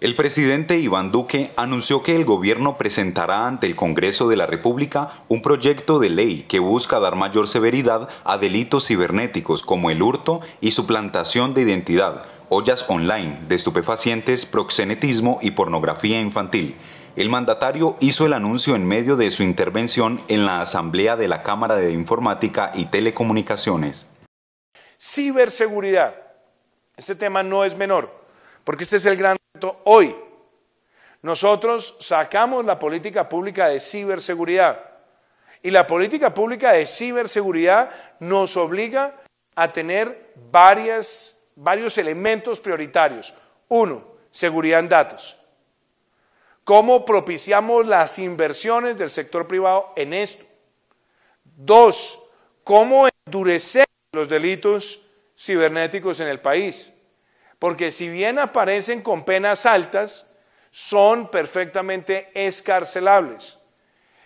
El presidente Iván Duque anunció que el gobierno presentará ante el Congreso de la República un proyecto de ley que busca dar mayor severidad a delitos cibernéticos como el hurto y suplantación de identidad, ollas online, de estupefacientes, proxenetismo y pornografía infantil. El mandatario hizo el anuncio en medio de su intervención en la Asamblea de la Cámara de Informática y Telecomunicaciones. Ciberseguridad. Este tema no es menor, porque este es el gran hoy. Nosotros sacamos la política pública de ciberseguridad y la política pública de ciberseguridad nos obliga a tener varios elementos prioritarios. Uno, seguridad en datos. ¿Cómo propiciamos las inversiones del sector privado en esto? Dos, ¿cómo endurecer los delitos cibernéticos en el país? Porque si bien aparecen con penas altas, son perfectamente escarcelables.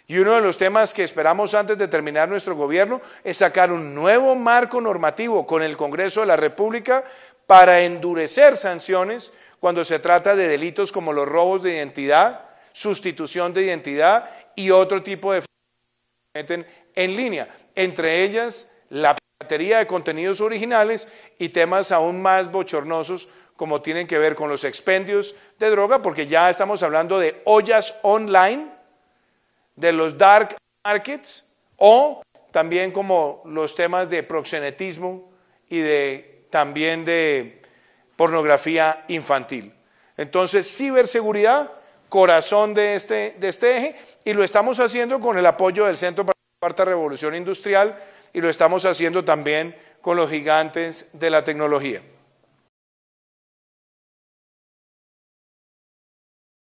Y uno de los temas que esperamos antes de terminar nuestro gobierno es sacar un nuevo marco normativo con el Congreso de la República para endurecer sanciones cuando se trata de delitos como los robos de identidad, sustitución de identidad y otro tipo de en línea, entre ellas la de contenidos originales y temas aún más bochornosos como tienen que ver con los expendios de droga, porque ya estamos hablando de ollas online, de los dark markets, o también como los temas de proxenetismo y de, también de pornografía infantil. Entonces, ciberseguridad, corazón de este, de este eje, y lo estamos haciendo con el apoyo del Centro para la Cuarta Revolución Industrial, y lo estamos haciendo también con los gigantes de la tecnología.